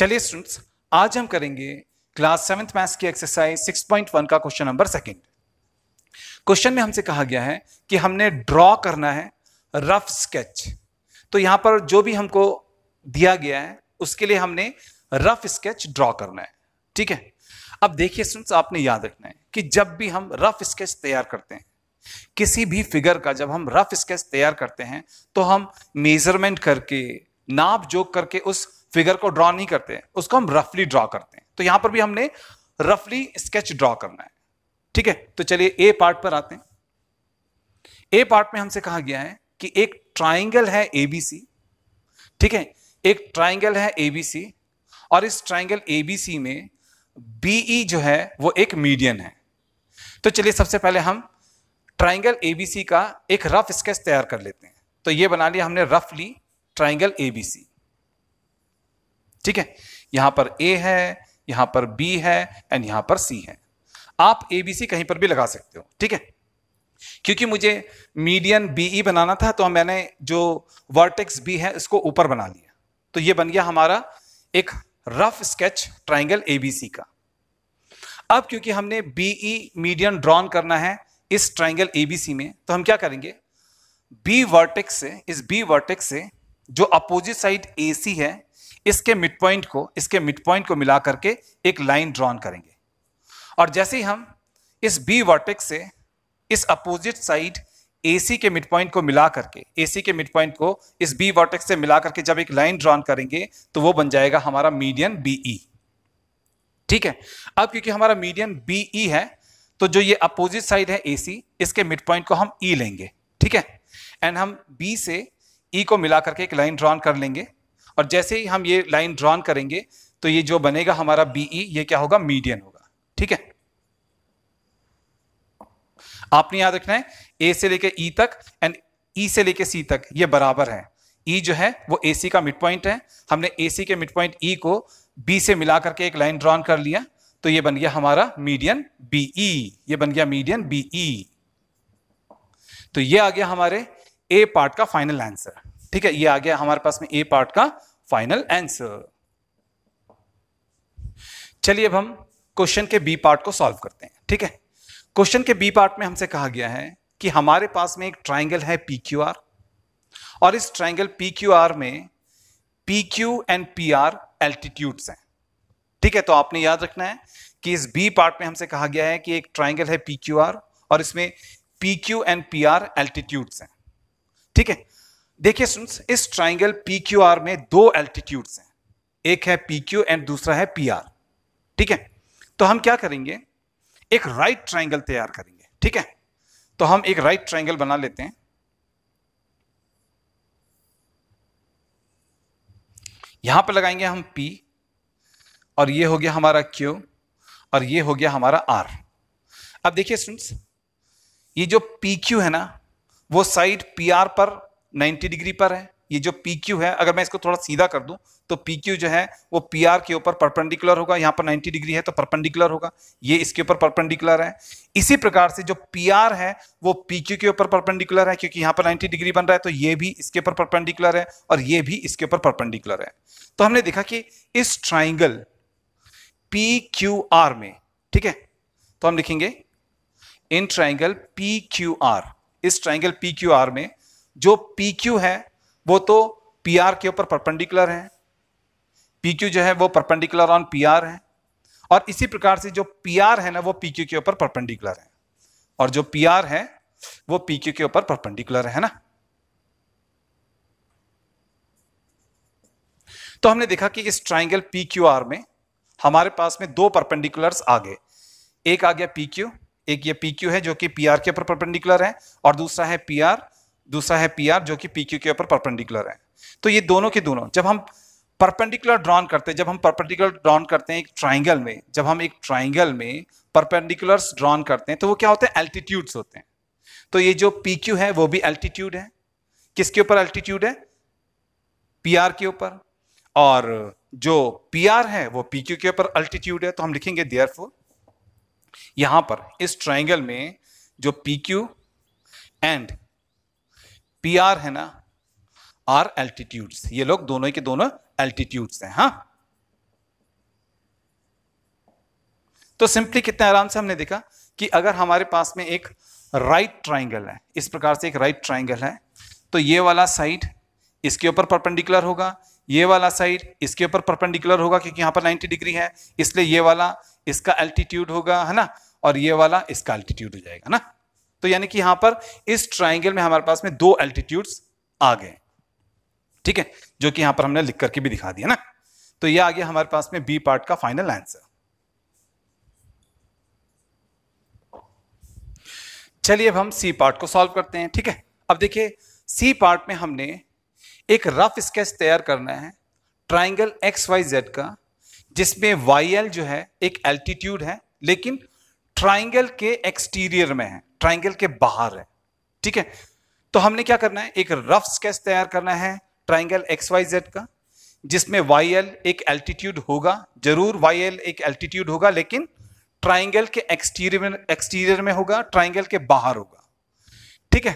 चलिए स्टूडेंट्स आज हम करेंगे क्लास सेवेंथ मैथ्स की एक्सरसाइज 6.1 का क्वेश्चन नंबर सेकंड क्वेश्चन में हमसे कहा गया है कि हमने ड्रॉ करना है रफ स्केच तो यहां पर जो भी हमको दिया गया है उसके लिए हमने रफ स्केच ड्रॉ करना है ठीक है अब देखिए स्टूडेंट्स आपने याद रखना है कि जब भी हम रफ स्केच तैयार करते हैं किसी भी फिगर का जब हम रफ स्केच तैयार करते हैं तो हम मेजरमेंट करके नाप जोक करके उस फिगर को ड्रॉ नहीं करते उसको हम रफली ड्रॉ करते हैं तो यहां पर भी हमने रफली स्केच ड्रॉ करना है ठीक है तो चलिए ए पार्ट पर आते हैं ए पार्ट में हमसे कहा गया है कि एक ट्राइंगल है एबीसी ठीक है एक ट्राइंगल है एबीसी और इस ट्राइंगल एबीसी में बीई e जो है वो एक मीडियन है तो चलिए सबसे पहले हम ट्राइंगल एबीसी का एक रफ स्केच तैयार कर लेते हैं तो ये बना लिया हमने रफली ट्राइंगल एबीसी ठीक है यहां पर ए है यहां पर बी है एंड यहां पर सी है आप ए बी सी कहीं पर भी लगा सकते हो ठीक है क्योंकि मुझे मीडियन बीई e बनाना था तो मैंने जो वर्टेक्स बी है इसको ऊपर बना लिया तो ये बन गया हमारा एक रफ स्केच ट्राइंगल एबीसी का अब क्योंकि हमने बीई मीडियन ड्रॉन करना है इस ट्राइंगल एबीसी में तो हम क्या करेंगे बी वर्टेक्स से इस बी वर्टेक्स से जो अपोजिट साइड सी है इसके मिड पॉइंट को इसके मिड पॉइंट को मिला करके एक लाइन ड्रॉन करेंगे और जैसे ही हम इस बी वर्टेक्स से इस अपोजिट साइड ए के मिड पॉइंट को मिला करके ए के मिड पॉइंट को इस बी वर्टेक्स से मिला करके जब एक लाइन ड्रॉन करेंगे तो वो बन जाएगा हमारा मीडियन बीई e। ठीक है अब क्योंकि हमारा मीडियन बीई e है तो जो ये अपोजिट साइड है ए इसके मिड पॉइंट को हम ई e लेंगे ठीक है एंड हम बी से ई e को मिला करके एक लाइन ड्रॉन कर लेंगे और जैसे ही हम ये लाइन ड्रॉन करेंगे तो ये जो बनेगा हमारा बीई e, ये क्या होगा मीडियन होगा ठीक है आपने याद रखना है ए से लेके ई e तक एंड ई e से लेके सी तक ये बराबर है ई जो है वो ए सी का मिड पॉइंट है हमने ए सी के मिड पॉइंट ई को बी से मिला करके एक लाइन ड्रॉन कर लिया तो ये बन गया हमारा मीडियन बी ई ये बन गया मीडियन बी ई तो ये आ गया हमारे ए पार्ट का फाइनल आंसर ठीक है ये आ गया हमारे पास में ए पार्ट का फाइनल आंसर चलिए अब हम क्वेश्चन के बी पार्ट को सॉल्व करते हैं ठीक है क्वेश्चन के बी पार्ट में हमसे कहा गया है कि हमारे पास में एक ट्राइंगल है पी क्यू आर और इस ट्राइंगल पी क्यू आर में P Q and P R altitudes हैं ठीक है तो आपने याद रखना है कि इस बी पार्ट में हमसे कहा गया है कि एक ट्राइंगल है पी क्यू आर और इसमें P Q and P R altitude हैं ठीक है देखिए स्टूडेंट्स इस ट्राइंगल पी क्यू आर में दो एल्टीट्यूड्स हैं एक है पी क्यू एंड दूसरा है पी आर ठीक है तो हम क्या करेंगे एक राइट ट्राइंगल तैयार करेंगे ठीक है तो हम एक राइट ट्राइंगल बना लेते हैं यहां पर लगाएंगे हम पी और ये हो गया हमारा क्यू और ये हो गया हमारा आर अब देखिए स्टूडेंट्स ये जो पी क्यू है ना वो साइड पी आर पर 90 डिग्री पर है ये जो PQ है अगर मैं इसको थोड़ा सीधा कर दूं तो PQ जो है वो PR के ऊपर परपेंडिकुलर होगा यहाँ पर 90 डिग्री है तो परपेंडिकुलर होगा ये इसके ऊपर परपेंडिकुलर है इसी प्रकार से जो PR है वो PQ के ऊपर परपेंडिकुलर है क्योंकि यहाँ पर 90 डिग्री बन रहा है तो ये भी इसके ऊपर परपेंडिकुलर है और ये भी इसके ऊपर परपेंडिकुलर है तो हमने देखा कि इस ट्राइंगल पी में ठीक है तो हम लिखेंगे इन ट्राइंगल पी इस ट्राइंगल पी में जो पी क्यू है वो तो पी आर के ऊपर परपेंडिकुलर है पी क्यू जो है वो परपेंडिकुलर ऑन पी आर है और इसी प्रकार से जो पी आर है ना वो पी क्यू के ऊपर परपेंडिकुलर है और जो पी आर है वो पी क्यू के ऊपर परपेंडिकुलर है ना तो हमने देखा कि इस ट्राइंगल पी क्यू आर में हमारे पास में दो परपेंडिकुलर्स आ गए एक आ गया पी क्यू एक ये पी क्यू है जो कि पी आर के ऊपर परपेंडिकुलर है और दूसरा है पी आर दूसरा है पी आर जो कि पी क्यू के ऊपर परपेंडिकुलर है तो ये दोनों के दोनों जब हम परपेंडिकुलर ड्रॉन करते हैं जब हम परपेंडिकुलर ड्रॉन करते हैं एक ट्राइंगल में जब हम एक ट्राइंगल में परपेंडिकुलर ड्रॉन करते हैं तो वो क्या होते हैं एल्टीट्यूड्स होते हैं तो ये जो पी क्यू है वो भी एल्टीट्यूड है किसके ऊपर एल्टीट्यूड है पी आर के ऊपर और जो पी आर है वो पी क्यू के ऊपर अल्टीट्यूड है तो हम लिखेंगे देयर फोर यहां पर इस ट्राइंगल में जो P Q and P R है ना आर एल्टीट्यूड्स ये लोग दोनों के दोनों एल्टीट्यूड्स हैं हाँ तो सिंपली कितने आराम से हमने देखा कि अगर हमारे पास में एक राइट ट्राइंगल है इस प्रकार से एक राइट ट्राइंगल है तो ये वाला साइड इसके ऊपर परपेंडिकुलर होगा ये वाला साइड इसके ऊपर परपेंडिकुलर होगा क्योंकि यहां पर 90 डिग्री है इसलिए ये वाला इसका एल्टीट्यूड होगा है ना और ये वाला इसका एल्टीट्यूड हो जाएगा ना तो यानी कि यहां पर इस ट्राइंगल में हमारे पास में दो एल्टीट्यूड्स आ गए ठीक है जो कि यहां पर हमने लिख करके भी दिखा दिया ना तो यह आ गया हमारे पास में बी पार्ट का फाइनल आंसर चलिए अब हम सी पार्ट को सॉल्व करते हैं ठीक है अब देखिए सी पार्ट में हमने एक रफ स्केच तैयार करना है ट्राइंगल एक्स वाई जेड का जिसमें वाई एल जो है एक एल्टीट्यूड है लेकिन ट्राइंगल के एक्सटीरियर में है ट्राइंगल के बाहर है ठीक है तो हमने क्या करना है एक रफ स्केच तैयार करना है ट्राइंगल एक्स वाई जेड का जिसमें वाई एल एक एल्टीट्यूड होगा जरूर वाई एल एक एल्टीट्यूड होगा लेकिन ट्राइंगल के एक्सटीरियर में एक्सटीरियर में होगा ट्राइंगल के बाहर होगा ठीक है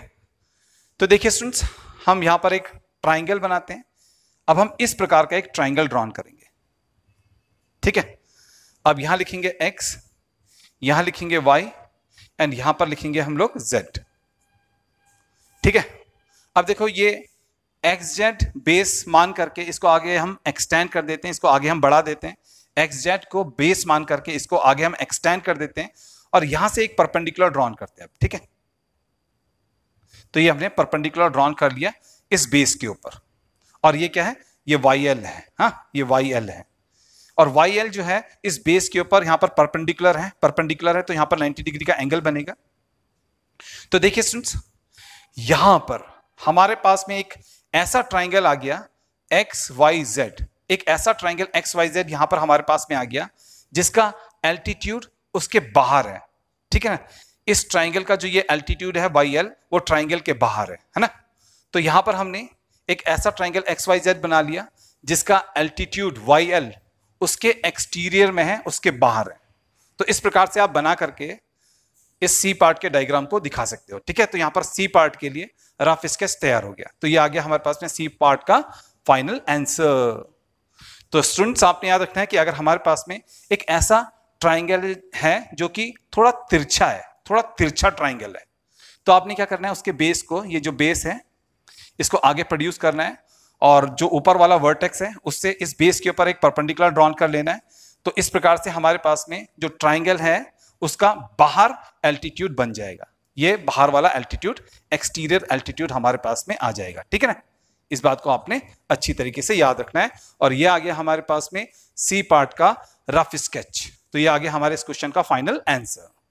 तो देखिए स्टूडेंट्स हम यहां पर एक ट्राइंगल बनाते हैं अब हम इस प्रकार का एक ट्राइंगल ड्रॉन करेंगे ठीक है अब यहां लिखेंगे एक्स यहां लिखेंगे वाई एंड यहां पर लिखेंगे हम लोग z ठीक है अब देखो ये एक्स जेड बेस मान करके इसको आगे हम एक्सटेंड कर देते हैं इसको आगे हम बढ़ा देते हैं एक्स जेड को बेस मान करके इसको आगे हम एक्सटेंड कर देते हैं और यहां से एक परपेंडिकुलर ड्रॉन करते हैं ठीक है तो ये हमने परपेंडिकुलर ड्रॉन कर लिया इस बेस के ऊपर और ये क्या है ये वाई एल है हा ये वाई एल है और वाई एल जो है इस बेस के ऊपर यहां पर परपेंडिकुलर है परपेंडिकुलर है तो यहां पर 90 डिग्री का एंगल बनेगा तो देखिए स्टूडेंट्स यहां पर हमारे पास में एक ऐसा ट्राइंगल आ गया एक्स वाई जेड एक ऐसा ट्राइंगल एक्स वाई जेड यहां पर हमारे पास में आ गया जिसका एल्टीट्यूड उसके बाहर है ठीक है ना इस ट्राइंगल का जो ये एल्टीट्यूड है वाई एल वो ट्राइंगल के बाहर है है ना तो यहां पर हमने एक ऐसा ट्राइंगल एक्स वाई जेड बना लिया जिसका एल्टीट्यूड वाई एल उसके एक्सटीरियर में है उसके बाहर है तो इस प्रकार से आप बना करके इस सी पार्ट के डायग्राम को दिखा सकते हो ठीक है तो यहां पर सी पार्ट के लिए रफ स्केच तैयार हो गया तो ये आ गया हमारे पास में सी पार्ट का फाइनल आंसर तो स्टूडेंट्स आपने याद रखना है कि अगर हमारे पास में एक ऐसा ट्राइंगल है जो कि थोड़ा तिरछा है थोड़ा तिरछा ट्राइंगल है तो आपने क्या करना है उसके बेस को ये जो बेस है इसको आगे प्रोड्यूस करना है और जो ऊपर वाला वर्टेक्स है उससे इस बेस के ऊपर एक परपेंडिकुलर ड्रॉन कर लेना है तो इस प्रकार से हमारे पास में जो ट्राइंगल है उसका बाहर एल्टीट्यूड बन जाएगा ये बाहर वाला एल्टीट्यूड एक्सटीरियर एल्टीट्यूड हमारे पास में आ जाएगा ठीक है ना इस बात को आपने अच्छी तरीके से याद रखना है और ये आ गया हमारे पास में सी पार्ट का रफ स्केच तो ये आ गया हमारे इस क्वेश्चन का फाइनल आंसर